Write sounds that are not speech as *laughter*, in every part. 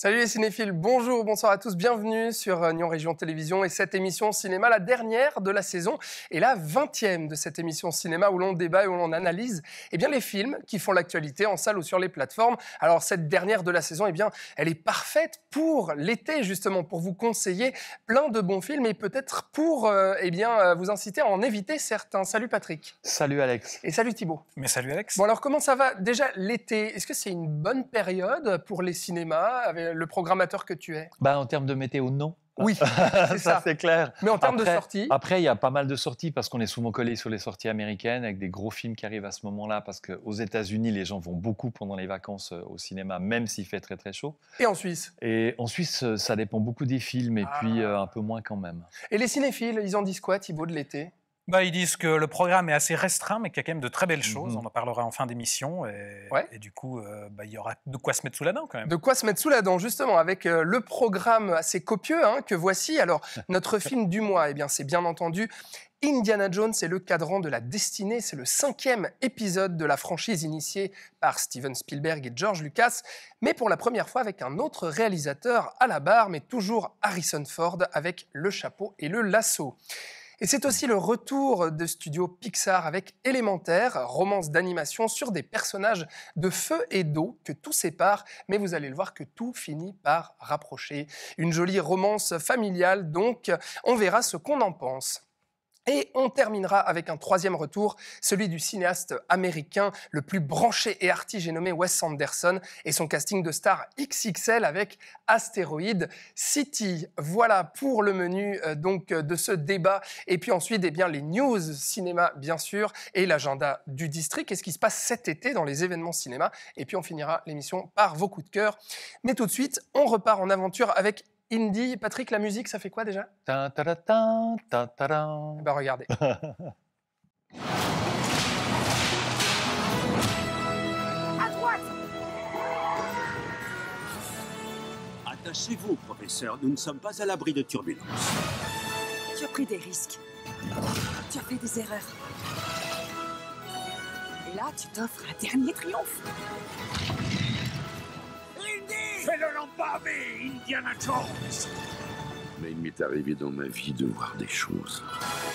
Salut les cinéphiles, bonjour, bonsoir à tous, bienvenue sur euh, Nyon Région Télévision et cette émission cinéma, la dernière de la saison et la vingtième de cette émission cinéma où l'on débat et où l'on analyse eh bien, les films qui font l'actualité en salle ou sur les plateformes. Alors cette dernière de la saison, eh bien, elle est parfaite pour l'été justement, pour vous conseiller plein de bons films et peut-être pour euh, eh bien, euh, vous inciter à en éviter certains. Salut Patrick. Salut Alex. Et salut Thibault. Mais salut Alex. Bon alors comment ça va déjà l'été Est-ce que c'est une bonne période pour les cinémas le programmateur que tu es bah, En termes de météo, non. Oui, *laughs* ça, ça. c'est clair. Mais en termes de sorties Après, il y a pas mal de sorties parce qu'on est souvent collé sur les sorties américaines avec des gros films qui arrivent à ce moment-là parce qu'aux États-Unis, les gens vont beaucoup pendant les vacances euh, au cinéma, même s'il fait très très chaud. Et en Suisse Et en Suisse, euh, ça dépend beaucoup des films et ah. puis euh, un peu moins quand même. Et les cinéphiles, ils en disent quoi, Thibaut, de l'été bah, Ils disent que le programme est assez restreint, mais qu'il y a quand même de très belles mmh choses. On en parlera en fin d'émission. Et, et, du coup, euh, bah, il y aura de quoi se mettre sous la dent quand même. De quoi se mettre sous la dent, justement, avec euh, le programme assez copieux hein, que voici. Alors, *laughs* notre film du mois, et eh bien, c'est bien entendu Indiana Jones et le cadran de la destinée. C'est le cinquième épisode de la franchise initiée par Steven Spielberg et George Lucas, mais pour la première fois avec un autre réalisateur à la barre, mais toujours Harrison Ford avec le chapeau et le lasso. Et c'est aussi le retour de studio Pixar avec Élémentaire, romance d'animation sur des personnages de feu et d'eau que tout sépare, mais vous allez le voir que tout finit par rapprocher. Une jolie romance familiale, donc on verra ce qu'on en pense. Et on terminera avec un troisième retour, celui du cinéaste américain le plus branché et arty, j'ai nommé Wes Anderson, et son casting de star XXL avec Astéroïde City. Voilà pour le menu euh, donc euh, de ce débat. Et puis ensuite, eh bien, les news cinéma, bien sûr, et l'agenda du district, quest ce qui se passe cet été dans les événements cinéma. Et puis on finira l'émission par vos coups de cœur. Mais tout de suite, on repart en aventure avec Indy, Patrick, la musique, ça fait quoi déjà ta ta ta eh ben, regardez. *laughs* à droite Attachez-vous, professeur. Nous ne sommes pas à l'abri de turbulences. Tu as pris des risques. Tu as fait des erreurs. Et là, tu t'offres un dernier triomphe. Fais-le Indiana Jones Mais il m'est arrivé dans ma vie de voir des choses.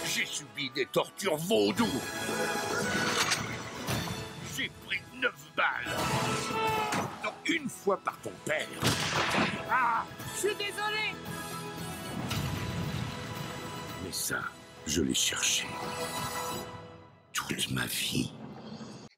J'ai subi des tortures vaudou J'ai pris neuf balles une fois par ton père Ah Je suis désolé Mais ça, je l'ai cherché. Toute ma vie.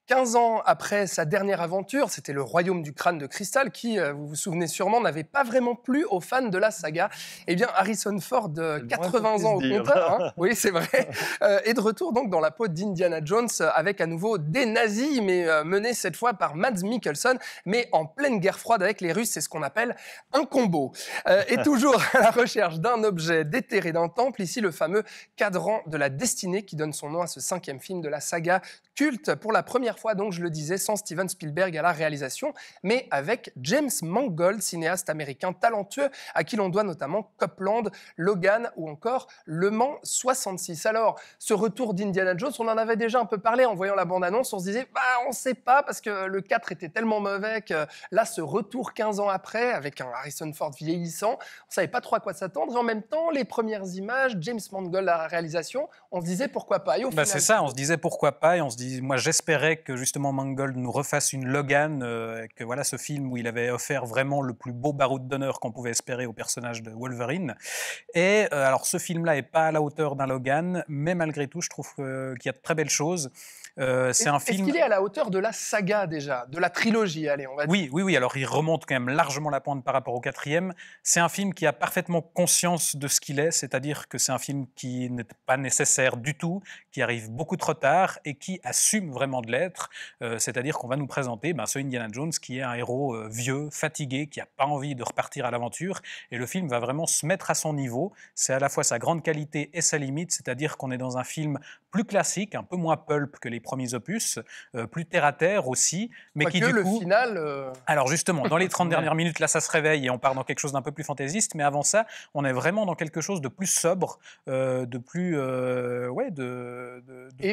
15 ans après sa dernière aventure, c'était le royaume du crâne de cristal qui, euh, vous vous souvenez sûrement, n'avait pas vraiment plu aux fans de la saga. Eh bien, Harrison Ford, 80 euh, ans au compteur, hein. *laughs* oui, c'est vrai, est euh, de retour donc dans la peau d'Indiana Jones avec à nouveau des nazis, mais menés cette fois par Mads Mikkelsen, mais en pleine guerre froide avec les Russes. C'est ce qu'on appelle un combo. et toujours à la recherche d'un objet déterré d'un temple, ici le fameux cadran de la destinée qui donne son nom à ce cinquième film de la saga culte pour la première fois, donc, je le disais, sans Steven Spielberg à la réalisation, mais avec James Mangold, cinéaste américain talentueux, à qui l'on doit notamment Copland, Logan ou encore Le Mans 66. Alors, ce retour d'Indiana Jones, on en avait déjà un peu parlé en voyant la bande-annonce, on se disait, bah, on sait pas, parce que le 4 était tellement mauvais que là, ce retour 15 ans après, avec un Harrison Ford vieillissant, on savait pas trop à quoi s'attendre, et en même temps, les premières images, James Mangold à la réalisation, on se disait pourquoi pas. Et bah, final... c'est ça, on se disait pourquoi pas, et on se dit, moi j'espérais que justement Mangold nous refasse une Logan, euh, que voilà ce film où il avait offert vraiment le plus beau barreau d'honneur qu'on pouvait espérer au personnage de Wolverine. Et euh, alors ce film-là est pas à la hauteur d'un Logan, mais malgré tout, je trouve qu'il y a de très belles choses. Euh, c'est un film. Est-ce qu'il est à la hauteur de la saga déjà, de la trilogie Allez, on va. Dire. Oui, oui, oui. Alors il remonte quand même largement la pente par rapport au quatrième. C'est un film qui a parfaitement conscience de ce qu'il est, c'est-à-dire que c'est un film qui n'est pas nécessaire du tout, qui arrive beaucoup trop tard et qui assume vraiment de l'être. Euh, c'est-à-dire qu'on va nous présenter ben, ce Indiana Jones qui est un héros euh, vieux, fatigué, qui n'a pas envie de repartir à l'aventure. Et le film va vraiment se mettre à son niveau. C'est à la fois sa grande qualité et sa limite. C'est-à-dire qu'on est dans un film plus classique, un peu moins pulp que les premiers opus, euh, plus terre à terre aussi, mais qui est le final. Alors justement, dans les 30 *laughs* dernières minutes, là, ça se réveille et on part dans quelque chose d'un peu plus fantaisiste. Mais avant ça, on est vraiment dans quelque chose de plus sobre, de plus, ouais, de,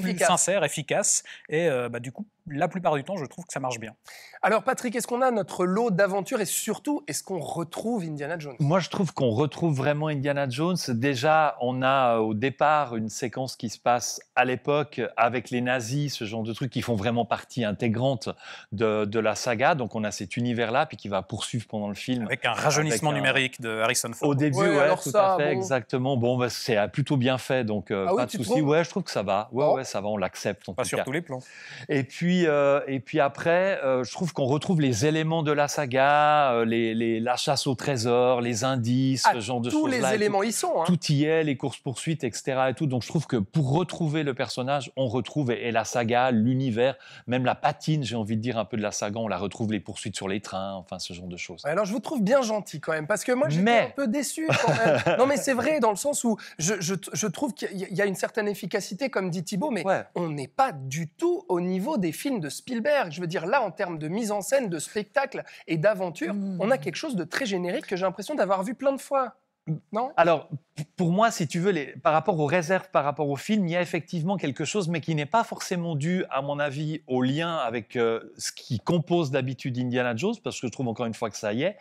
plus sincère, efficace. Et bah, du la plupart du temps, je trouve que ça marche bien. Alors, Patrick, est-ce qu'on a notre lot d'aventures et surtout, est-ce qu'on retrouve Indiana Jones Moi, je trouve qu'on retrouve vraiment Indiana Jones. Déjà, on a euh, au départ une séquence qui se passe à l'époque avec les nazis, ce genre de trucs qui font vraiment partie intégrante de, la saga. Donc, on a cet univers-là, puis qui va poursuivre pendant le film. Avec un rajeunissement numérique de Harrison Ford. Au début, oui, tout à fait, exactement. Bon, bah, c'est euh, plutôt bien fait, donc euh, ah pas de souci. Ouais, je trouve que ça va. Ouais, oh. ça va, on l'accepte. Pas sur tous les plans. Et puis, euh, et puis après, euh, je trouve qu'on retrouve les éléments de la saga, euh, les, la chasse au trésor, les indices, ah, ce genre de choses. Tous les éléments ils y sont. Hein. Tout y est, les courses-poursuites, etc. Et tout. Donc je trouve que pour retrouver le personnage, on retrouve et, la saga, l'univers, même la patine, j'ai envie de dire un peu de la saga, on la retrouve, les poursuites sur les trains, enfin ce genre de choses. Alors je vous trouve bien gentil quand même, parce que moi je suis un peu déçu quand même. *laughs* non mais c'est vrai, dans le sens où je, trouve qu'il y a une certaine efficacité, comme dit Thibault, mais on n'est pas du tout au niveau des films de Spielberg. Je veux dire, là, en termes de mise en scène, de spectacle et d'aventure, on a hmm. quelque chose de très générique que j'ai l'impression d'avoir vu plein de fois. Non Alors, pour moi, si tu veux, les, par rapport aux réserves, par rapport au film, il y a effectivement quelque chose, mais qui n'est pas forcément dû, à mon avis, au lien avec euh, ce qui compose d'habitude Indiana Jones, parce que je trouve encore une fois que ça y est,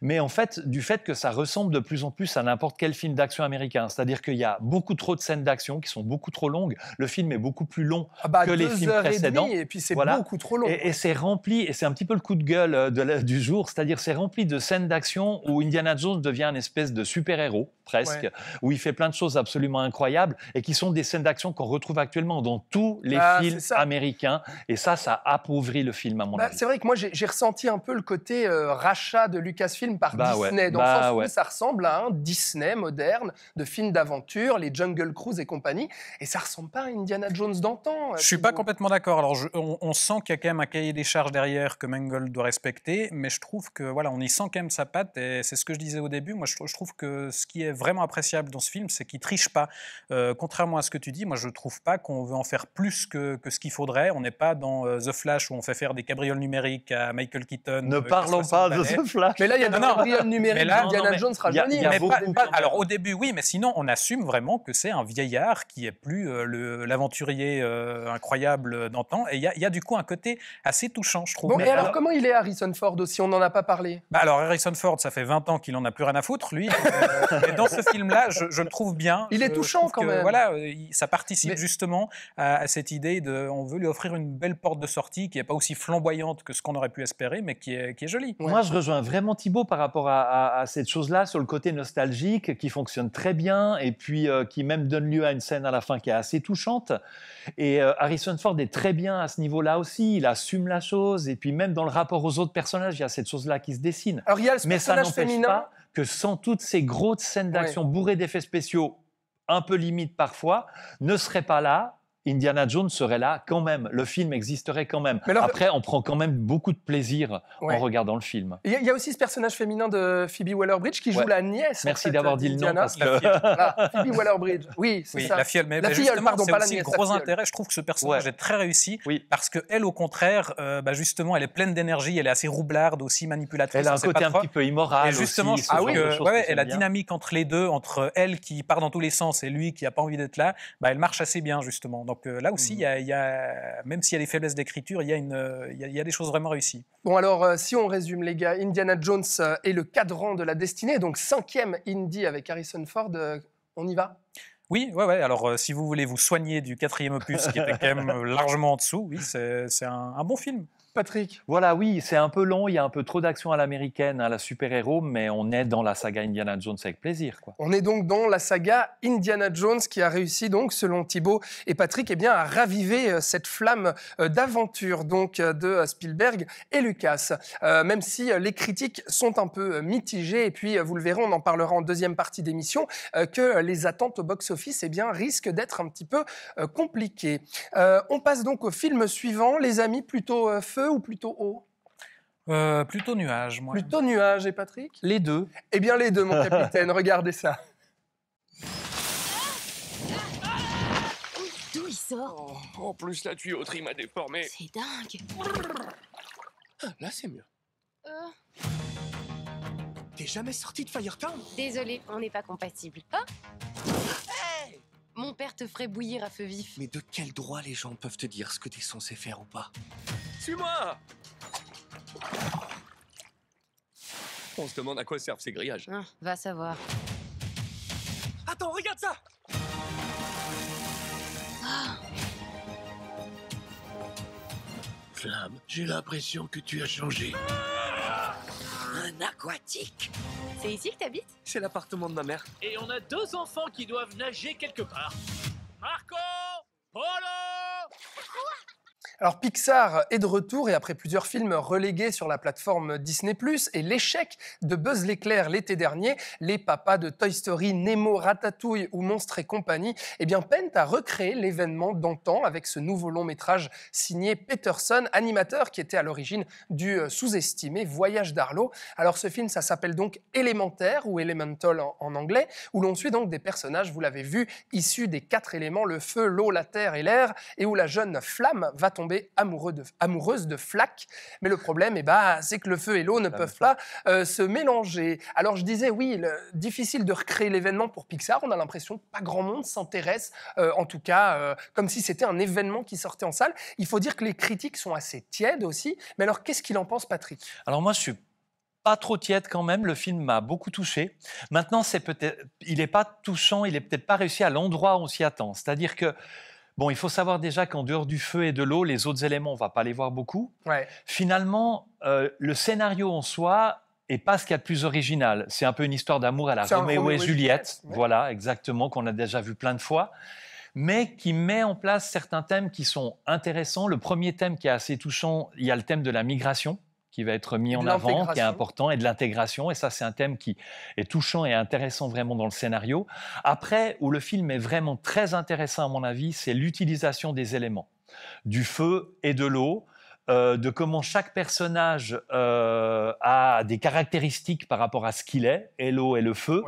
mais en fait, du fait que ça ressemble de plus en plus à n'importe quel film d'action américain. C'est-à-dire qu'il y a beaucoup trop de scènes d'action qui sont beaucoup trop longues. Le film est beaucoup plus long ah bah, que les films précédents. Et, et puis c'est beaucoup trop long. Et, c'est rempli, et c'est un petit peu le coup de gueule euh, de du jour, c'est-à-dire c'est rempli de scènes d'action où Indiana Jones devient une espèce de super super-héros presque, où il fait plein de choses absolument incroyables et qui sont des scènes d'action qu'on retrouve actuellement dans tous les bah, films américains. Et ça, ça appauvrit le film, à mon bah, avis. C'est vrai que moi, j'ai ressenti un peu le côté euh, rachat de Lucasfilm par bah Disney. donc ça ressemble à un Disney moderne de films d'aventure, les Jungle Cruise et compagnie. Et ça ressemble pas à Indiana Jones d'antan. Euh, je suis pas complètement d'accord. Alors, on, sent qu'il y a quand même un cahier des charges derrière que Mangold doit respecter, mais je trouve que voilà, on y sent quand même sa patte. Et c'est ce que je disais au début. Moi, je, je trouve que ce qui est vraiment appréciable dans ce film, c'est qu'il triche pas. Euh, contrairement à ce que tu dis, moi je trouve pas qu'on veut en faire plus que, ce qu'il faudrait. On n'est pas dans euh, The Flash où on fait faire des cabrioles numériques à Michael Keaton. Ne euh, parlons pas de The Flash. Mais là il y a des cabrioles numériques. là, Jones sera a, alors au début oui, mais sinon on assume vraiment que c'est un vieillard qui est plus l'aventurier incroyable d'antan. Et il y, a du coup un côté assez touchant, je trouve. et alors, comment il est Harrison Ford aussi On n'en a pas parlé. Bah, alors Harrison Ford, ça fait 20 ans qu'il en a plus rien à foutre, lui. *laughs* dans ce film-là, je, le trouve bien. Il est touchant quand même. Voilà, euh, ça participe justement à, cette idée de, on veut lui offrir une belle porte de sortie qui n'est pas aussi flamboyante que ce qu'on aurait pu espérer, mais qui est, jolie. Moi, je rejoins vraiment Thibaut par rapport à, cette chose-là sur le côté nostalgique qui fonctionne très bien et puis euh, qui même donne lieu à une scène à la fin qui est assez touchante. Et euh, Harrison Ford est très bien à ce niveau-là aussi. Il assume la chose et puis même dans le rapport aux autres personnages, il y a cette chose-là qui se dessine. Alors il y a le mais ça féminin. Pas que sans toutes ces grosses scènes d'action bourrées d'effets spéciaux, un peu limites parfois, ne serait pas là Indiana Jones serait là quand même, le film existerait quand même. Après, on prend quand même beaucoup de plaisir en regardant le film. Il y, a aussi ce personnage féminin de Phoebe Waller-Bridge qui joue la nièce. Merci d'avoir dit le nom. *laughs* Ah, Phoebe Waller-Bridge, oui, c'est oui, ça. La fille. la pardon, pas la nièce. gros intérêt. Je trouve que ce personnage est très réussi parce que elle, au contraire, euh, bah, justement, elle est pleine d'énergie, elle est assez roublarde aussi, manipulatrice. Elle a un côté un petit peu immoral. Et justement, aussi, ah oui, la dynamique entre les deux, entre elle qui part dans tous les sens et lui qui n'a pas envie d'être là, bah, elle marche assez bien justement. Donc euh, là aussi, mmh il y a, même s'il y a des faiblesses d'écriture, il, y a, des choses vraiment réussies. Bon, alors euh, si on résume, les gars, Indiana Jones euh, est le cadran de la destinée, donc cinquième indie avec Harrison Ford. on y va oui, ouais, ouais. Alors, si vous voulez vous soigner du quatrième opus, qui était quand même *laughs* largement en dessous, oui, c'est un bon film. Patrick. Voilà, oui, c'est un peu long, il y a un peu trop d'action à l'américaine, à la super-héros, mais on est dans la saga Indiana Jones avec plaisir. Quoi. On est donc dans la saga Indiana Jones qui a réussi, donc, selon Thibaut et Patrick, eh bien, à raviver euh, cette flamme euh, d'aventure donc euh, de Spielberg et Lucas. même si les critiques sont un peu mitigées, et puis vous le verrez, on en parlera en deuxième partie d'émission, que les attentes au box-office eh bien, risquent d'être un petit peu compliquées. on passe donc au film suivant, les amis, plutôt feu ou plutôt haut euh, Plutôt nuage, moi. Plutôt nuage, et Patrick Les deux. Eh bien, les deux, mon *laughs* capitaine, regardez ça. D'où il sort oh, En plus, la tuyauterie m'a déformé. C'est dingue. Ah, là, c'est mieux. Euh. T'es jamais sorti de Firetown Désolé, on n'est pas compatible. Oh. Mon père te ferait bouillir à feu vif. Mais de quel droit les gens peuvent te dire ce que t'es censé faire ou pas suis-moi On se demande à quoi servent ces grillages. Ah, va savoir. Attends, regarde ça Flamme, j'ai l'impression que tu as changé. Un aquatique C'est ici que t'habites C'est l'appartement de ma mère. Et on a deux enfants qui doivent nager quelque part. Marco Polo alors Pixar est de retour et après plusieurs films relégués sur la plateforme Disney ⁇ et l'échec de Buzz l'éclair l'été dernier, les papas de Toy Story, Nemo, Ratatouille ou Monstre et compagnie, eh bien peinent à recréer l'événement d'antan avec ce nouveau long métrage signé Peterson, animateur qui était à l'origine du euh, sous-estimé Voyage d'Arlo. Alors ce film, ça s'appelle donc Élémentaire ou Elemental en, en anglais, où l'on suit donc des personnages, vous l'avez vu, issus des quatre éléments, le feu, l'eau, la terre et l'air, et où la jeune flamme va tomber amoureux de, amoureuse de flac Mais le problème, eh ben, c'est que le feu et l'eau ne peuvent pas euh, se mélanger. Alors je disais, oui, difficile de recréer l'événement pour Pixar. On a l'impression que pas grand monde s'intéresse, euh, en tout cas, euh, comme si c'était un événement qui sortait en salle. Il faut dire que les critiques sont assez tièdes aussi. Mais alors, qu'est-ce qu'il en pense, Patrick Alors moi, je suis pas trop tiède quand même. Le film m'a beaucoup touché. Maintenant, c'est peut-être, il n'est pas touchant, il n'est peut-être pas réussi à l'endroit où on s'y attend. C'est-à-dire que Bon, il faut savoir déjà qu'en dehors du feu et de l'eau, les autres éléments, on va pas les voir beaucoup. Finalement, euh, le scénario en soi est pas ce qu'il y a de plus original. C'est un peu une histoire d'amour à la Roméo, et Juliette. Voilà, exactement, qu'on a déjà vu plein de fois mais qui met en place certains thèmes qui sont intéressants. Le premier thème qui est assez touchant, il y a le thème de la migration qui va être mis en avant, qui est important, et de l'intégration. Et ça, c'est un thème qui est touchant et intéressant vraiment dans le scénario. Après, où le film est vraiment très intéressant à mon avis, c'est l'utilisation des éléments, du feu et de l'eau. Euh, de comment chaque personnage euh, a des caractéristiques par rapport à ce qu'il est, et l'eau et le feu,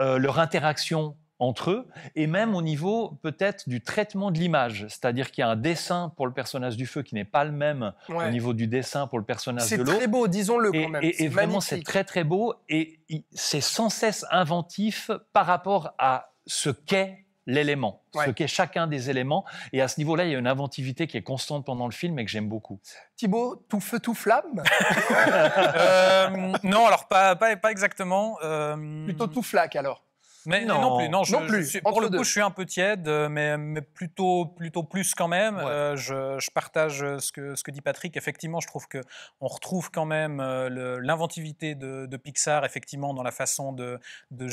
euh, leur interaction entre eux, et même au niveau peut-être du traitement de l'image, c'est-à-dire qu'il y a un dessin pour le personnage du feu qui n'est pas le même au niveau du dessin pour le personnage de l'eau. C'est très beau, disons-le quand Et, vraiment, c'est très très beau, et c'est sans cesse inventif par rapport à ce qu'est l'élément, ce qu'est chacun des éléments. Et à ce niveau-là, il y a une inventivité qui est constante pendant le film et que j'aime beaucoup. Thibaut, tout feu, tout flamme *laughs* euh, Non, alors pas, pas, exactement. Euh, Plutôt tout flaque alors non, non plus. Non, je, plus. suis, pour le coup, je suis un peu tiède, euh, mais, mais plutôt, plutôt plus quand même. Euh, je, je, partage euh, ce que, ce que dit Patrick. Effectivement, je trouve que on retrouve quand même l'inventivité de, Pixar, effectivement, dans la façon de, de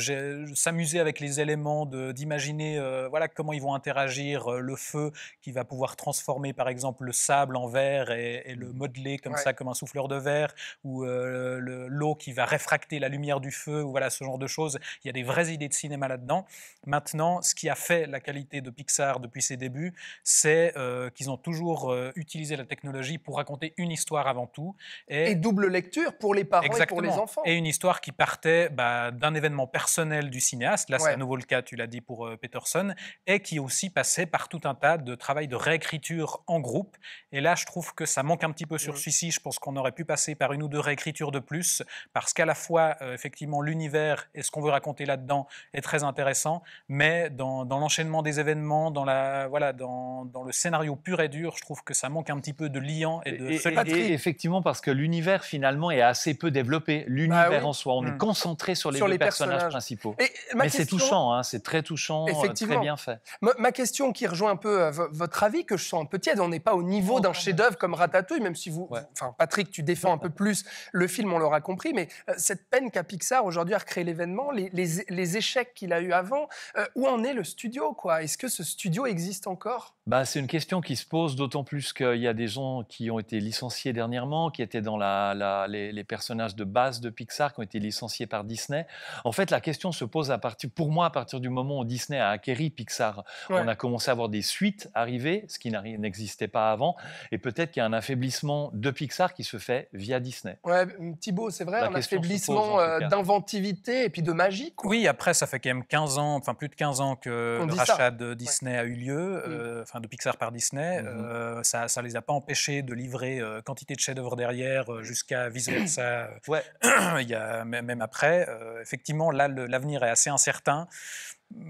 s'amuser avec les éléments, d'imaginer voilà comment ils vont interagir. le feu qui va pouvoir transformer, par exemple, le sable en verre et, le mm. modeler comme ça, comme un souffleur de verre, ou le l'eau qui va réfracter la lumière du feu, ou voilà ce genre de choses. Il y a des vraies idées de cinéma là-dedans. Maintenant, ce qui a fait la qualité de Pixar depuis ses débuts, c'est euh, qu'ils ont toujours euh, utilisé la technologie pour raconter une histoire avant tout. Et, double lecture pour les parents et pour les enfants. Et une histoire qui partait bah, d'un événement personnel du cinéaste, là c'est à nouveau le cas, tu l'as dit pour euh, Peterson, et qui aussi passait par tout un tas de travail de réécriture en groupe. Et là, je trouve que ça manque un petit peu sur mm. celui-ci. Je pense qu'on aurait pu passer par une ou deux réécritures de plus, parce qu'à la fois, effectivement, l'univers et ce qu'on veut raconter là-dedans est très intéressant, mais dans, l'enchaînement des événements, dans, la, voilà, dans, dans, le scénario pur et dur, je trouve que ça manque un petit peu de liant et de et, et, effectivement, parce que l'univers finalement est assez peu développé, l'univers ah en soi, on est hmm. concentré sur les, personnages, principaux. mais c'est touchant, hein, c'est très touchant, euh, très bien fait. Ma, question qui rejoint un peu euh, votre avis, que je sens un peu tiède, on n'est pas au niveau d'un chef-d'œuvre comme Ratatouille, même si vous, enfin Patrick, tu défends un peu plus le film, on l'aura compris, mais euh, cette peine qu'a Pixar aujourd'hui à recréer l'événement, les, les, les échecs qu'il a eu avant. Euh, où en est le studio quoi Est-ce que ce studio existe encore bah, C'est une question qui se pose, d'autant plus qu'il y a des gens qui ont été licenciés dernièrement, qui étaient dans la, les, personnages de base de Pixar, qui ont été licenciés par Disney. En fait, la question se pose à partir, pour moi à partir du moment où Disney a acquéri Pixar. On a commencé à avoir des suites arriver, ce qui n'existait pas avant. Et peut-être qu'il y a un affaiblissement de Pixar qui se fait via Disney. Ouais, mm, Thibaut, c'est vrai, un affaiblissement euh, d'inventivité et puis de magie. Oui, après, ça fait quand même 15 ans, enfin plus de 15 ans que le rachat de Disney a eu lieu, mm. euh, enfin de Pixar par Disney. Mm-hmm. Euh, ça ne les a pas empêchés de livrer euh, quantité de chefs-d'œuvre derrière jusqu'à viser mm. versa, ouais. *clears throat* il y même après. effectivement, là, l'avenir est assez incertain.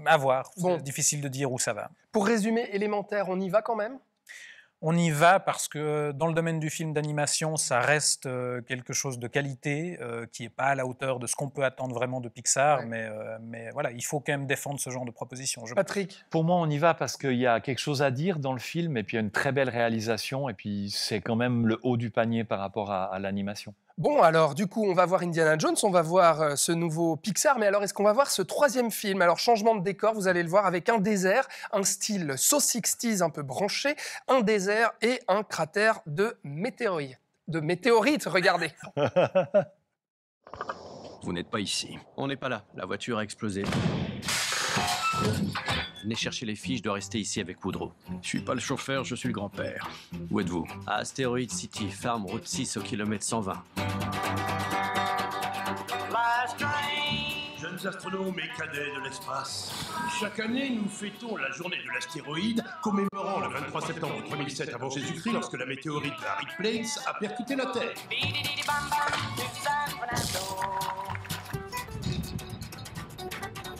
À voir. difficile de dire où ça va. Pour résumer, élémentaire, on y va quand même on y va parce que euh, dans le domaine du film d'animation, ça reste euh, quelque chose de qualité euh, qui n'est pas à la hauteur de ce qu'on peut attendre vraiment de Pixar, mais, voilà, il faut quand même défendre ce genre de proposition. Patrick Pour moi, on y va parce qu'il y a quelque chose à dire dans le film, et puis il y a une très belle réalisation, et puis c'est quand même le haut du panier par rapport à l'animation. Bon, alors du coup, on va voir Indiana Jones, on va voir euh, ce nouveau Pixar, mais alors est-ce qu'on va voir ce troisième film Alors changement de décor, vous allez le voir avec un désert, un style so 60 un peu branché, un désert et un cratère de météorite. De météorite, regardez. *laughs* vous n'êtes pas ici. On n'est pas là. La voiture a explosé. Venez chercher les fiches, je dois rester ici avec Woodrow. Je suis pas le chauffeur, je suis le grand-père. Où êtes-vous À Astéroïde City, Farm Route 6 au kilomètre 120. Jeunes astronomes et cadets de l'espace. Chaque année, nous fêtons la journée de l'astéroïde, commémorant le 23 septembre 2007 avant Jésus-Christ lorsque la météorite de Harry Plains a percuté la Terre.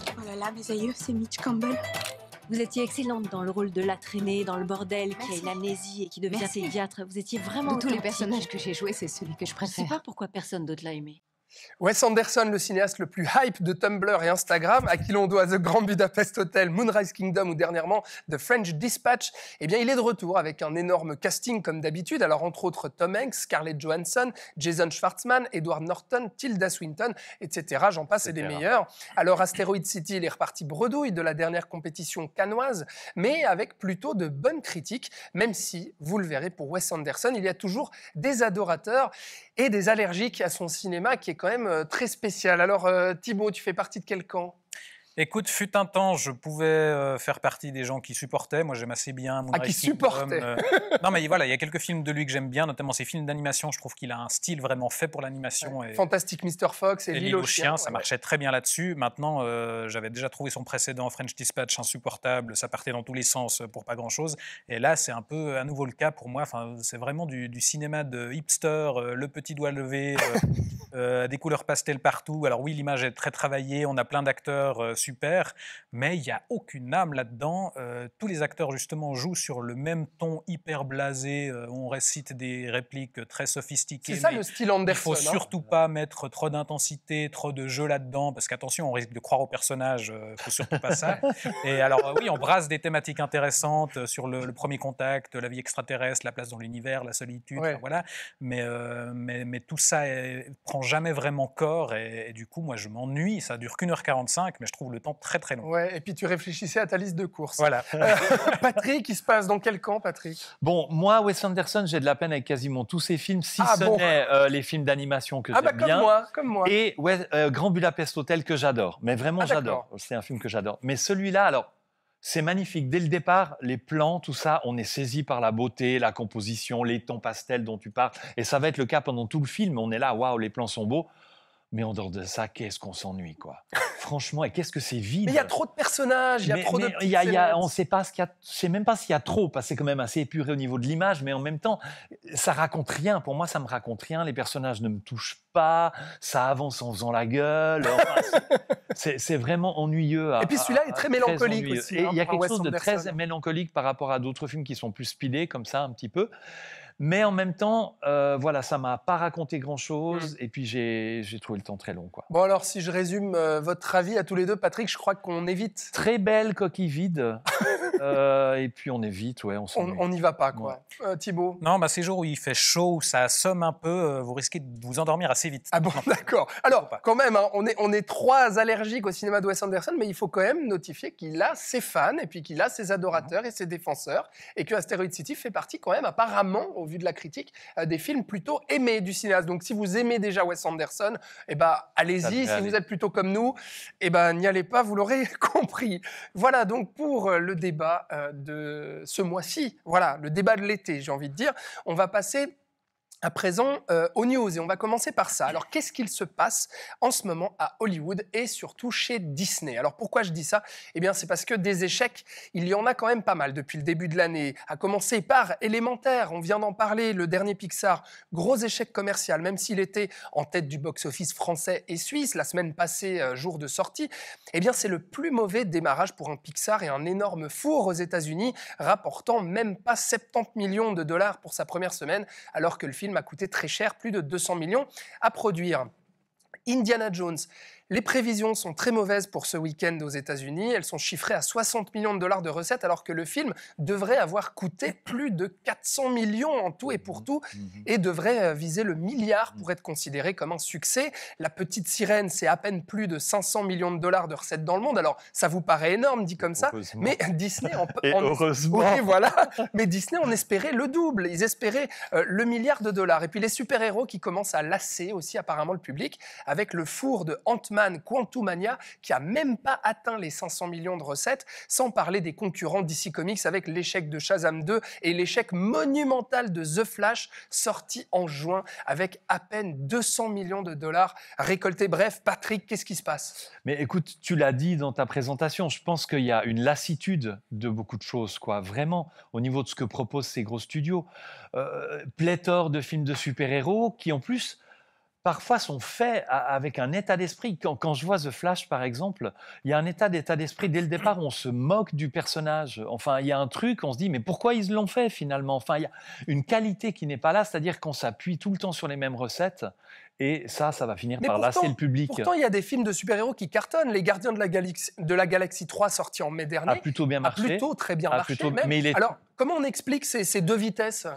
Oh là là, mes aïeux, c'est Mitch Campbell. Vous étiez excellente dans le rôle de la traînée, dans le bordel, qui a une et qui devient pédiatre. Vous étiez vraiment. De tous les personnages que j'ai joués, c'est celui que je préfère. Je sais pas pourquoi personne d'autre l'a aimé. Wes Anderson, le cinéaste le plus hype de Tumblr et Instagram, à qui l'on doit The Grand Budapest Hotel, Moonrise Kingdom ou dernièrement The French Dispatch, eh bien il est de retour avec un énorme casting comme d'habitude. Alors entre autres Tom Hanks, Scarlett Johansson, Jason Schwartzman, Edward Norton, Tilda Swinton, etc. J'en passe et des meilleurs. Alors Asteroid City, il est reparti bredouille de la dernière compétition canoise, mais avec plutôt de bonnes critiques, même si, vous le verrez pour Wes Anderson, il y a toujours des adorateurs et des allergiques à son cinéma qui est quand même euh, très spécial. Alors euh, Thibaut, tu fais partie de quel camp Écoute, fut un temps, je pouvais euh, faire partie des gens qui supportaient. Moi, j'aime assez bien. ah, qui supportaient euh, *laughs* Non, mais voilà, il y a quelques films de lui que j'aime bien, notamment ses films d'animation. Je trouve qu'il a un style vraiment fait pour l'animation. Ouais. Fantastique Mr. Fox et, et Chien. chien ça marchait très bien là-dessus. Maintenant, euh, j'avais déjà trouvé son précédent French Dispatch insupportable. Ça partait dans tous les sens pour pas grand-chose. Et là, c'est un peu à nouveau le cas pour moi. Enfin, c'est vraiment du, du, cinéma de hipster, le petit doigt levé, *laughs* des couleurs pastel partout. Alors oui, l'image est très travaillée. On a plein d'acteurs super, mais il n'y a aucune âme là-dedans. Euh, tous les acteurs, justement, jouent sur le même ton hyper blasé. Euh, on récite des répliques très sophistiquées. C'est ça le style Anderson. Il ne faut hein. surtout pas mettre trop d'intensité, trop de jeu là-dedans, parce qu'attention, on risque de croire au personnage. Il euh, ne faut surtout pas ça. *laughs* Et alors, oui, on brasse des thématiques intéressantes sur le, premier contact, la vie extraterrestre, la place dans l'univers, la solitude, voilà. Mais, mais, mais, tout ça prend jamais vraiment corps. Et, du coup, moi, je m'ennuie. Ça dure qu'une heure 45, mais je trouve le temps très très long. Ouais, et puis tu réfléchissais à ta liste de courses. Voilà. *laughs* Euh, Patrick, il se passe dans quel camp, Patrick Bon, moi, Wes Anderson, j'ai de la peine avec quasiment tous ses films, si ah ce n'est euh, les films d'animation que ah, bah, comme Moi, comme moi. Et ouais, euh, Grand Budapest Hotel que j'adore. Mais vraiment, ah, j'adore. C'est un film que j'adore. Mais celui-là, alors, c'est magnifique. Dès le départ, les plans, tout ça, on est saisi par la beauté, la composition, les tons pastels dont tu parles. Et ça va être le cas pendant tout le film. On est là, waouh, les plans sont beaux. Mais en dehors de ça, qu'est-ce qu'on s'ennuie, quoi. *laughs* Franchement, et qu'est-ce que c'est vide. Mais il y a trop de personnages, il y a trop de. Y a, on ne sait pas ce qu'il y a. même pas s'il y a trop, parce que c'est quand même assez épuré au niveau de l'image, mais en même temps, ça raconte rien. Pour moi, ça me raconte rien. Les personnages ne me touchent pas. Ça avance en faisant la gueule. *laughs* c'est vraiment ennuyeux. et puis celui-là est très mélancolique aussi. Hein, il y a quelque chose de très mélancolique par rapport à d'autres films qui sont plus speedés comme ça un petit peu. Mais en même temps, euh, voilà, ça m'a pas raconté grand-chose. Mm. Et puis, j'ai trouvé le temps très long. Quoi. Bon, alors, si je résume euh, votre avis à tous les deux, Patrick, je crois qu'on évite. Très belle coquille vide. *laughs* Euh, et puis, on évite, ouais. On n'y on, n'y va pas, quoi. Thibault Thibaut Non, bah, ces jours où il fait chaud, où ça assomme un peu, vous risquez de vous endormir assez vite. Ah bon, *laughs* d'accord. Alors, quand même, hein, on, est, on est trois allergiques au cinéma de Wes Anderson, mais il faut quand même notifier qu'il a ses fans, et puis qu'il a ses adorateurs et ses défenseurs, et que Asteroid City fait partie quand même apparemment au vu de la critique, euh, des films plutôt aimés du cinéaste. Donc si vous aimez déjà Wes Anderson, eh ben, allez-y. Si vous êtes plutôt comme nous, eh ben, n'y allez pas, vous l'aurez *laughs* compris. Voilà donc pour euh, le débat euh, de ce mois-ci. Voilà, le débat de l'été, j'ai envie de dire. On va passer à présent au euh, aux news et on va commencer par ça. Alors qu'est-ce qu'il se passe en ce moment à Hollywood et surtout chez Disney Alors pourquoi je dis ça Eh bien c'est parce que des échecs, il y en a quand même pas mal depuis le début de l'année, à commencer par Élémentaire, on vient d'en parler, le dernier Pixar, gros échec commercial, même s'il était en tête du box-office français et suisse la semaine passée, euh, jour de sortie, eh bien c'est le plus mauvais démarrage pour un Pixar et un énorme four aux États-Unis, rapportant même pas 70 millions de dollars pour sa première semaine, alors que le film m'a coûté très cher, plus de 200 millions à produire. Indiana Jones, les prévisions sont très mauvaises pour ce week-end aux États-Unis. Elles sont chiffrées à 60 millions de dollars de recettes, alors que le film devrait avoir coûté *coughs* plus de 400 millions en tout et pour mmh. tout, mmh. et devrait euh, viser le milliard pour mmh. être considéré comme un succès. La Petite Sirène, c'est à peine plus de 500 millions de dollars de recettes dans le monde. Alors, ça vous paraît énorme, dit comme ça, *laughs* *laughs* mais Disney en, heureusement. voilà. Mais Disney en espérait le double. Ils espéraient euh, le milliard de dollars. Et puis les super-héros qui commencent à lasser aussi apparemment le public avec le four de Ant-Man Quantumania, qui a même pas atteint les 500 millions de recettes, sans parler des concurrents DC Comics avec l'échec de Shazam 2 et l'échec monumental de The Flash, sorti en juin avec à peine 200 millions de dollars récoltés. Bref, Patrick, qu'est-ce qui se passe Mais écoute, tu l'as dit dans ta présentation, je pense qu'il y a une lassitude de beaucoup de choses, quoi. Vraiment, au niveau de ce que proposent ces gros studios. Euh, pléthore de films de super-héros qui, en plus, parfois sont faits avec un état d'esprit. Quand, je vois The Flash, par exemple, il y a un état d'état d'esprit. Dès le départ, on se moque du personnage. Enfin, il y a un truc, on se dit, mais pourquoi ils l'ont fait finalement Enfin, il y a une qualité qui n'est pas là, c'est-à-dire qu'on s'appuie tout le temps sur les mêmes recettes. Et ça, ça va finir par lasser le public. Pourtant, il y a des films de super-héros qui cartonnent. Les Gardiens de la, Galaxie, de la 3, sorti en mai dernier, a plutôt bien marché. plutôt très bien marché. Alors, comment on explique ces, deux vitesses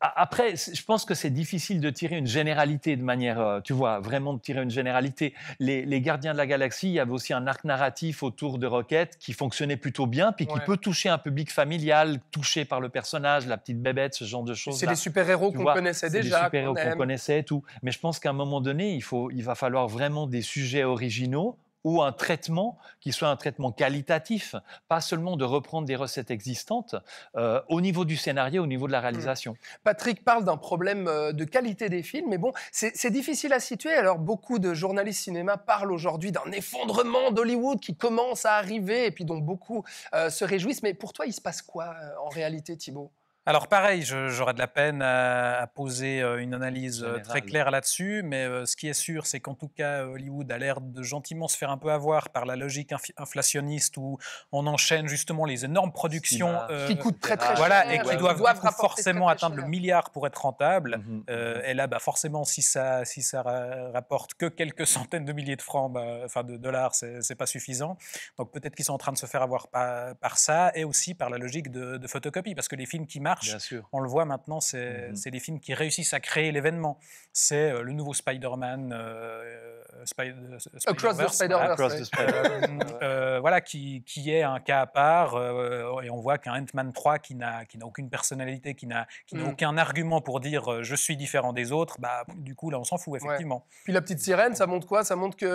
après, je pense que c'est difficile de tirer une généralité de manière, euh, tu vois, vraiment de tirer une généralité. Les, Gardiens de la Galaxie, il y avait aussi un arc narratif autour de Rocket qui fonctionnait plutôt bien, puis qui peut toucher un public familial, touché par le personnage, la petite bébête, ce genre de choses. C'est les super-héros qu'on connaissait déjà. Des super-héros qu'on connaissait tout. Mais je pense qu'à un moment donné, il, faut, il va falloir vraiment des sujets originaux ou un traitement qui soit un traitement qualitatif, pas seulement de reprendre des recettes existantes euh, au niveau du scénario, au niveau de la hmm. réalisation. Patrick parle d'un problème euh, de qualité des films, mais bon, c'est difficile à situer. Alors beaucoup de journalistes cinéma parlent aujourd'hui d'un effondrement d'Hollywood qui commence à arriver et puis dont beaucoup euh, se réjouissent. Mais pour toi, il se passe quoi en réalité, Thibault alors pareil, j'aurais de la peine à, poser euh, une analyse euh, très claire là-dessus, mais euh, ce qui est sûr, c'est qu'en tout cas, Hollywood a l'air de gentiment se faire un peu avoir par la logique inflationniste où on enchaîne justement les énormes productions qui coûtent très très voilà, et qui doivent, forcément atteindre le milliard pour être rentable. Mmh, mmh, mmh. et là, bah, forcément, si ça, si ça rapporte que quelques *laughs* centaines de milliers de francs, bah, enfin de dollars, c'est pas suffisant. Donc peut-être qu'ils sont en train de se faire avoir par, ça et aussi par la logique de, de photocopie, parce que les films qui marchent on le voit maintenant, mm-hmm. c'est des films qui réussissent à créer l'événement. C'est euh, le nouveau Spider-Man, Spider-Verse. voilà, qui, est un cas à part. Euh, et on voit qu'un Ant-Man 3 qui n'a aucune personnalité, qui n'a mm. aucun argument pour dire euh, je suis différent des autres, bah, du coup, là, on s'en fout, effectivement. Puis la petite sirène, ça montre quoi Ça montre que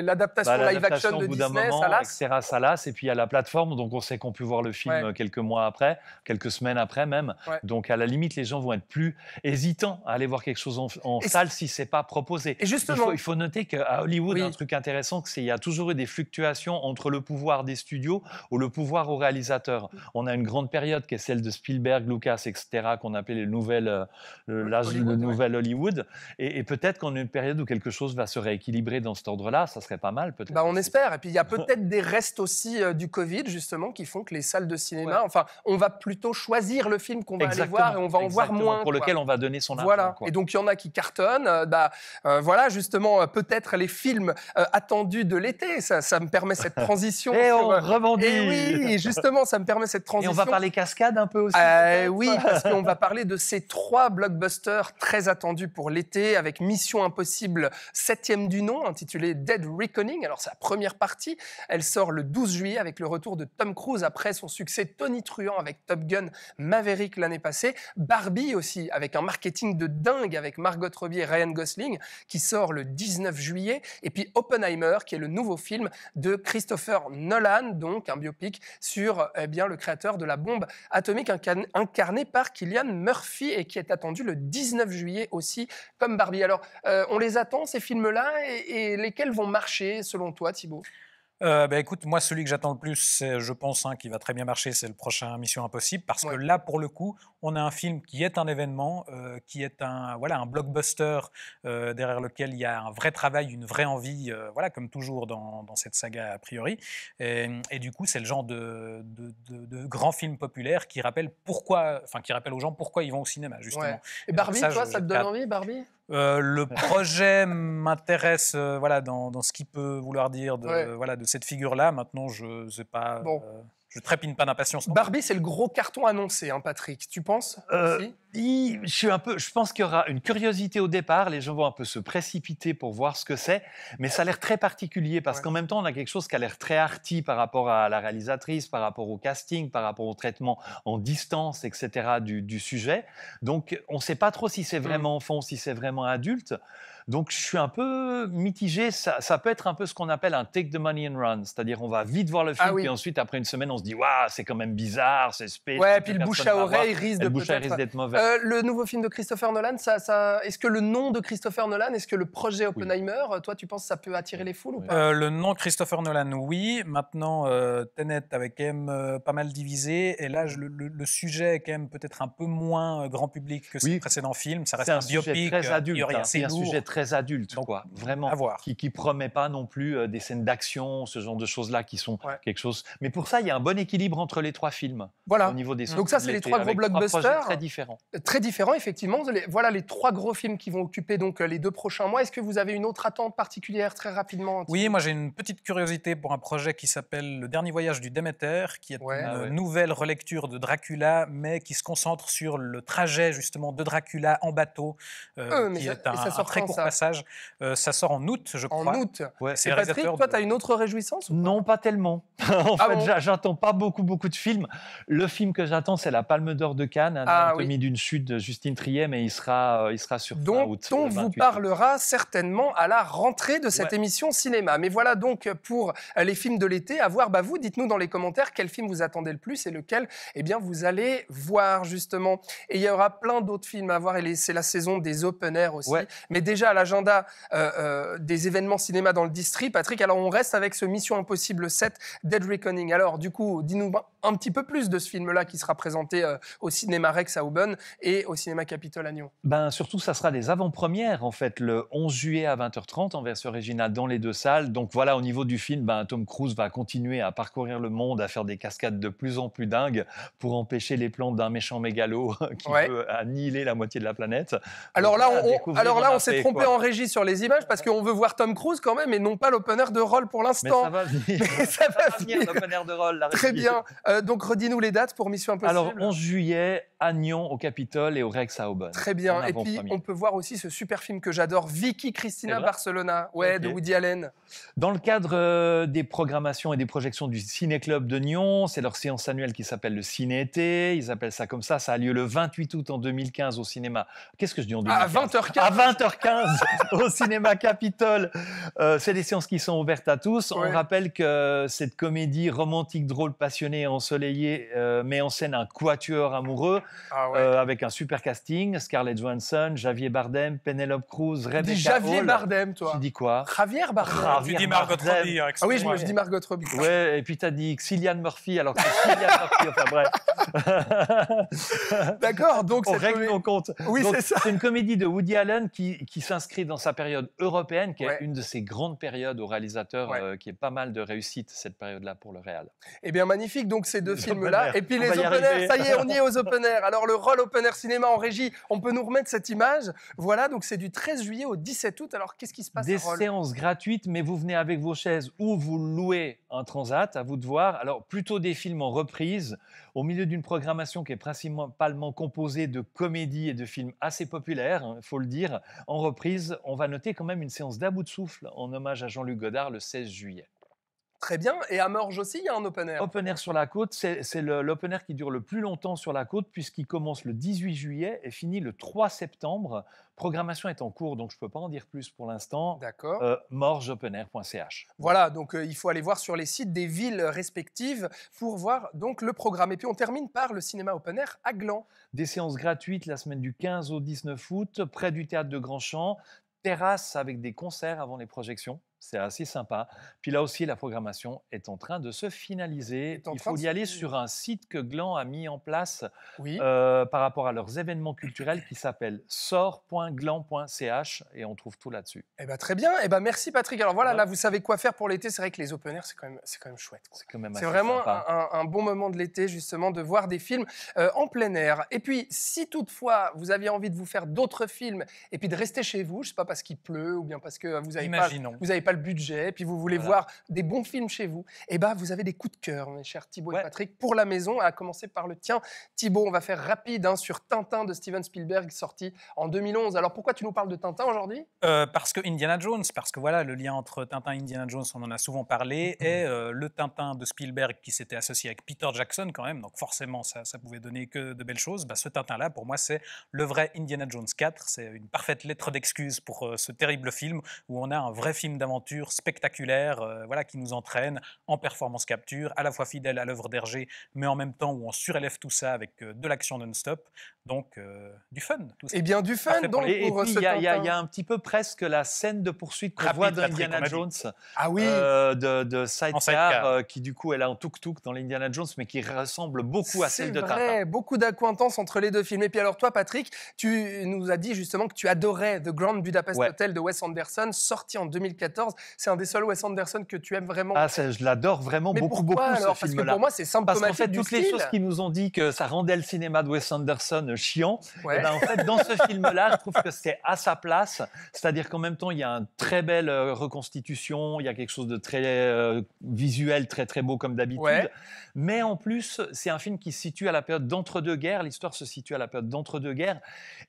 l'adaptation bah, live action de Disney, moment, ça Salas, et puis à la plateforme, donc on sait qu'on peut voir le film quelques mois après, quelques semaines après même. Donc à la limite, les gens vont être plus hésitants à aller voir quelque chose en, salle si c'est pas proposé. Et justement, il faut, noter qu'à Hollywood, un truc intéressant, c'est qu'il y a toujours eu des fluctuations entre le pouvoir des studios ou le pouvoir aux réalisateurs. On a une grande période qui est celle de Spielberg, Lucas, etc., qu'on appelait les nouvelles, le, l'âge euh, nouvel Hollywood. Et, peut-être qu'on a une période où quelque chose va se rééquilibrer dans cet ordre-là. Ça serait pas mal, peut-être. Bah, on espère. Et puis il y a *laughs* peut-être des restes aussi euh, du Covid, justement, qui font que les salles de cinéma, enfin, on va plutôt choisir le film qu'on va aller voir et on va en voir moins. Pour lequel on va donner son avis Voilà. Et donc il y en a qui cartonnent. Euh, bah, euh, voilà, justement, euh, peut-être les films attendus de l'été. Ça, ça, me permet cette *laughs* transition. et on rebondit. Et oui, justement, ça me permet cette transition. Et on va parler cascade un peu aussi. oui, parce qu'on va parler de ces trois blockbusters très attendus pour l'été avec Mission Impossible, septième du nom, intitulé Dead Reckoning. Alors, sa première partie. Elle sort le 12 juillet avec le retour de Tom Cruise après son succès Tony Truant avec Top Gun l'année passée, Barbie aussi, avec un marketing de dingue avec Margot Robbie et Ryan Gosling, qui sort le 19 juillet, et puis Oppenheimer, qui est le nouveau film de Christopher Nolan, donc un biopic sur eh bien, le créateur de la bombe atomique incarné par Killian Murphy, et qui est attendu le 19 juillet aussi, comme Barbie. Alors, euh, on les attend, ces films-là, et lesquels vont marcher, selon toi, Thibault euh, ben, écoute, moi, celui que j'attends le plus, je pense, hein, qui va très bien marcher, c'est le prochain Mission Impossible, parce que là, pour le coup, on a un film qui est un événement, euh, qui est un voilà un blockbuster euh, derrière lequel il y a un vrai travail, une vraie envie, voilà, comme toujours dans, cette saga a priori. Et, du coup, c'est le genre de, de, de, de, grand film populaire qui rappelle pourquoi, enfin, qui rappelle aux gens pourquoi ils vont au cinéma justement. Et Barbie, toi, ça te donne envie, Barbie euh, le projet m'intéresse euh, voilà, dans, ce qu'il peut vouloir dire de, voilà, de cette figure-là. Maintenant, je ne sais pas. Euh, je trépine pas d'impatience. Barbie, c'est le gros carton annoncé, hein, Patrick. Tu penses euh, Je suis un peu. Je pense qu'il y aura une curiosité au départ. Les gens vont un peu se précipiter pour voir ce que c'est, mais ça a l'air très particulier parce qu'en même temps, on a quelque chose qui a l'air très arty par rapport à la réalisatrice, par rapport au casting, par rapport au traitement en distance, etc. du, du sujet. Donc, on ne sait pas trop si c'est mm. vraiment enfant, si c'est vraiment adulte. Donc je suis un peu mitigé. Ça, peut être un peu ce qu'on appelle un take the money and run, c'est-à-dire on va vite voir le ah film, et ensuite après une semaine on se dit waouh c'est quand même bizarre, c'est spécial. Ouais, puis le bouche à oreille risque de risque d'être mauvais. Euh, le nouveau film de Christopher Nolan, ça, ça... est-ce que le nom de Christopher Nolan, est-ce que le projet Oppenheimer, euh, toi tu penses que ça peut attirer les foules ou pas euh, Le nom Christopher Nolan, oui. Maintenant euh, Tenet avec M pas mal divisé, et là le, sujet est quand même peut-être un peu moins grand public que ses précédents films. Ça reste un, sujet très adulte, c'est un sujet très très adulte, quoi, vraiment, à voir. qui promet pas non plus euh, des scènes d'action, ce genre de choses là qui sont quelque chose. Mais pour ça, il y a un bon équilibre entre les trois films. Voilà. Au niveau des Donc ça, c'est les trois gros blockbusters. Très différents. Euh, très différents, effectivement. Voilà les trois gros films qui vont occuper donc euh, les deux prochains mois. Est-ce que vous avez une autre attente particulière très rapidement Oui, moi j'ai une petite curiosité pour un projet qui s'appelle Le dernier voyage du Déméter, qui est une ah nouvelle relecture de Dracula, mais qui se concentre sur le trajet justement de Dracula en bateau, qui est ça, ça très court passage. Euh, ça sort en août, je crois. En août. Ouais, c'est Patrick, toi, tu as une autre réjouissance Non, pas tellement. *laughs* en ah fait, j'attends pas beaucoup, beaucoup de films. Le film que j'attends, c'est La Palme d'Or de Cannes, un Anatomie d'une chute de Justine Triet, mais il sera, euh, il sera sur donc, on vous parlera certainement à la rentrée de cette émission cinéma. Mais voilà donc pour les films de l'été. À voir, bah vous, dites-nous dans les commentaires quel film vous attendez le plus et lequel eh bien, vous allez voir justement. Et il y aura plein d'autres films à voir et c'est la saison des open air aussi. Mais déjà, l'agenda euh, euh, des événements cinéma dans le district. Patrick, alors on reste avec ce Mission Impossible 7, Dead Reckoning. Alors du coup, dis-nous un petit peu plus de ce film-là qui sera présenté euh, au cinéma Rex à Auburn et au cinéma Capitole à Nyon. Ben, surtout, ça sera des avant-premières, en fait, le 11 juillet à 20h30 en version originale dans les deux salles. Donc voilà, au niveau du film, ben, Tom Cruise va continuer à parcourir le monde, à faire des cascades de plus en plus dingues pour empêcher les plans d'un méchant mégalo *laughs* qui veut annihiler la moitié de la planète. Alors là, on, alors là, on s'est trompé en régie sur les images parce qu'on veut voir Tom Cruise quand même et non pas l'opener de rôle pour l'instant. *laughs* Mais ça va venir. Mais ça, va, venir, l'opener de rôle. Très bien. Euh, donc redis-nous les dates pour Mission Impossible. Alors 11 juillet à Nyon, au Capitole et au Rex à Aubonne. Très bien. Et puis on peut voir aussi ce super film que j'adore, Vicky Cristina eh ben, Barcelona, ouais, de Woody Allen. Dans le cadre euh, des programmations et des projections du Ciné Club de Nyon, c'est leur séance annuelle qui s'appelle le Ciné-été. Ils appellent ça comme ça. Ça a lieu le 28 août en 2015 au cinéma. Qu'est-ce que je dis en 2015 À 20 h À 20h15. *laughs* au cinéma Capitole. Euh, c'est des séances qui sont ouvertes à tous. On rappelle que cette comédie romantique, drôle, passionnée ensoleillée euh, met en scène un quatuor amoureux ah euh, avec un super casting. Scarlett Johansson, Javier Bardem, Penelope Cruz, Rebecca dis Javier Bardem, toi. Tu dis quoi Javier Bardem. tu dis Margot Robbie. Hein, ah oui, je, dis Margot Robbie. Ouais, et puis tu as dit Cillian Murphy, alors que Cillian Murphy, enfin bref. D'accord, donc... On règle Oui, c'est ça. C'est une comédie de Woody Allen qui, qui dans sa période européenne, qui est une de ses grandes périodes au réalisateur, euh, qui est pas mal de réussite cette période-là pour le Real. Eh bien, magnifique, donc ces deux films-là. Et puis les open air, ça y est, on y est aux *laughs* open air. Alors, le rôle open air cinéma en régie, on peut nous remettre cette image. Voilà, donc c'est du 13 juillet au 17 août. Alors, qu'est-ce qui se passe Des séances gratuites, mais vous venez avec vos chaises ou vous louez un transat, à vous de voir. Alors, plutôt des films en reprise au milieu d'une programmation qui est principalement composée de comédies et de films assez populaires, il hein, faut le dire. En reprise, on va noter quand même une séance d'about de souffle en hommage à Jean-Luc Godard le 16 juillet. Très bien. Et à Morges aussi, il y a un open air. Open air sur la côte, c'est l'open air qui dure le plus longtemps sur la côte, puisqu'il commence le 18 juillet et finit le 3 septembre. Programmation est en cours, donc je ne peux pas en dire plus pour l'instant. D'accord. Euh, morgeopenair.ch. Voilà, donc euh, il faut aller voir sur les sites des villes respectives pour voir donc le programme. Et puis on termine par le cinéma open air à Glan. Des séances gratuites la semaine du 15 au 19 août, près du théâtre de Grandchamp. Terrasse avec des concerts avant les projections. C'est assez sympa. Puis là aussi, la programmation est en train de se finaliser. Il faut y aller sur un site que Gland a mis en place euh, par rapport à leurs événements culturels qui s'appelle sort.gland.ch et on trouve tout là-dessus. Eh ben, très bien. Eh ben, merci Patrick. Alors voilà, là vous savez quoi faire pour l'été. C'est vrai que les open air, c'est quand, même, quand même chouette. C'est quand même assez vraiment Un, bon moment de l'été justement de voir des films euh, en plein air. Et puis si toutefois vous aviez envie de vous faire d'autres films et puis de rester chez vous, je sais pas parce qu'il pleut ou bien parce que vous n'avez pas, vous avez budget, puis vous voulez voir des bons films chez vous, et eh bah ben, vous avez des coups de cœur, mes chers Thibaut et Patrick, pour la maison, à commencer par le tien. Thibaut, on va faire rapide hein, sur Tintin de Steven Spielberg, sorti en 2011. Alors pourquoi tu nous parles de Tintin aujourd'hui euh, Parce que Indiana Jones, parce que voilà, le lien entre Tintin et Indiana Jones, on en a souvent parlé, mm-hmm. et euh, le Tintin de Spielberg qui s'était associé avec Peter Jackson quand même, donc forcément ça, ça pouvait donner que de belles choses, bah, ce Tintin-là, pour moi, c'est le vrai Indiana Jones 4, c'est une parfaite lettre d'excuse pour euh, ce terrible film où on a un vrai film d'aventure spectaculaire euh, voilà, qui nous entraîne en performance capture, à la fois fidèle à l'œuvre d'Hergé, mais en même temps où on surélève tout ça avec euh, de l'action non-stop. Donc, euh, du fun. Et eh bien du fun, donc, puis, il y, a un petit peu presque la scène de poursuite qu'on voit dans Jones. Ah oui De, de Sidecar, qui du coup, elle a en tuk-tuk dans l'Indiana Jones, mais qui ressemble beaucoup à celle de vrai beaucoup d'acquaintances entre les deux films. Et puis alors, toi, Patrick, tu nous as dit justement que tu adorais The Grand Budapest Hotel de Wes Anderson, sorti en 2014 c'est un des seuls Wes Anderson que tu aimes vraiment. Ah, je l'adore vraiment beaucoup, beaucoup alors, Parce que pour moi, c'est simple. Parce fait, toutes les choses qui nous ont dit que ça rendait le cinéma de Wes Anderson chiant, et eh ben, en fait, dans ce *laughs* film-là, je trouve que c'est à sa place. C'est-à-dire qu'en même temps, il y a une très belle euh, reconstitution, il y a quelque chose de très euh, visuel, très très beau comme d'habitude. Mais en plus, c'est un film qui se situe à la période d'entre-deux-guerres. L'histoire se situe à la période d'entre-deux-guerres.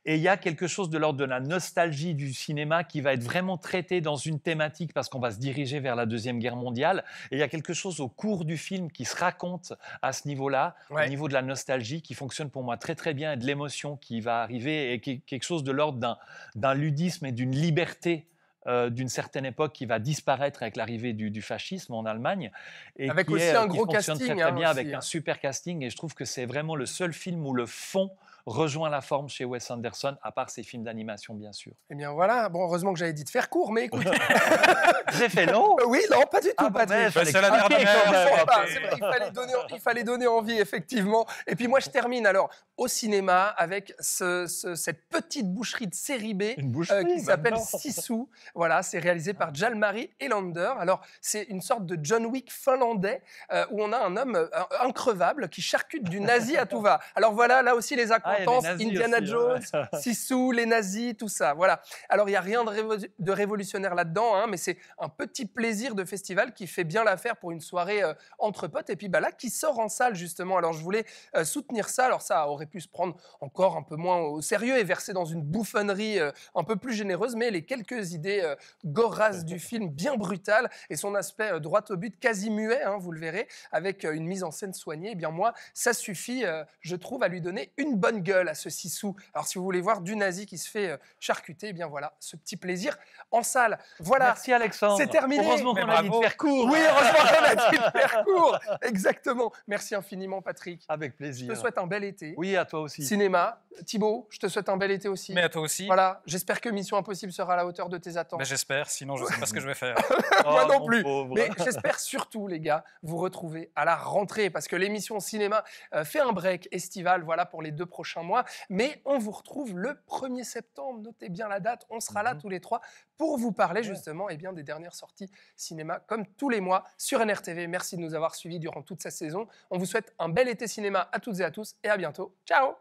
Et il y a quelque chose de l'ordre de la nostalgie du cinéma qui va être vraiment traité dans une thématique parce qu'on va se diriger vers la Deuxième Guerre mondiale. Et il y a quelque chose au cours du film qui se raconte à ce niveau-là, au niveau de la nostalgie, qui fonctionne pour moi très très bien et de l'émotion qui va arriver et quelque chose de l'ordre d'un ludisme et d'une liberté euh, d'une certaine époque qui va disparaître avec l'arrivée du, fascisme en Allemagne. Et avec aussi un euh, gros casting. Très, très hein, bien, avec un hein. super casting. Et je trouve que c'est vraiment le seul film où le fond rejoint la forme chez Wes Anderson, à part ses films d'animation, bien sûr. Eh bien voilà, bon, heureusement que j'avais dit de faire court, mais écoute. *laughs* J'ai fait non. Euh, oui, non, pas du tout, ah c'est la ah, il, fallait donner, fallait donner envie, effectivement. Et puis moi, je termine alors au cinéma avec cette petite boucherie de série B euh, qui s'appelle Sissou. Voilà, c'est réalisé par Jalmari Elander. Alors, c'est une sorte de John Wick finlandais euh, où on a un homme increvable qui charcute du nazi à tout va. Alors voilà, là aussi les accords intense, Indiana Jones, *laughs* Sissou, les nazis, tout ça. Voilà. Alors, il n'y a rien de, de révolutionnaire là-dedans, hein, mais c'est un petit plaisir de festival qui fait bien l'affaire pour une soirée euh, entre potes. Et puis, bah, là, qui sort en salle, justement. Alors, je voulais euh, soutenir ça. Alors, ça aurait pu se prendre encore un peu moins au sérieux et verser dans une bouffonnerie euh, un peu plus généreuse, mais les quelques idées gorasses du *laughs* film, bien brutales, et son aspect droit au but, quasi muet, hein, vous le verrez, avec une mise en scène soignée, eh bien, moi, ça suffit, je trouve, à lui donner une bonne gueule à ce Sissou. Alors si vous voulez voir du nazi qui se fait euh, charcuter, eh bien voilà, ce petit plaisir en salle. Voilà. Merci Alexandre. C'est terminé. Heureusement qu'on a dit de faire court. Oui, heureusement qu'on a dit de faire court. Exactement. Merci infiniment Patrick. Avec plaisir. Je te souhaite un bel été. Oui, à toi aussi. Cinéma. Thibaut, je te souhaite un bel été aussi. Mais à toi aussi. Voilà, j'espère que Mission Impossible sera à la hauteur de tes attentes. Ben, j'espère, sinon je ne sais pas ce que je vais faire. *laughs* Moi oh, non plus. Mais j'espère surtout, les gars, vous retrouver à la rentrée parce que l'émission cinéma euh, fait un break estival. Voilà pour les deux prochains mois. Mais on vous retrouve le 1er septembre. Notez bien la date. On sera là mhm. tous les trois pour vous parler justement et eh bien, des dernières sorties cinéma, comme tous les mois, sur NRTV. Merci de nous avoir suivis durant toute cette saison. On vous souhaite un bel été cinéma à toutes et à tous et à bientôt. Ciao!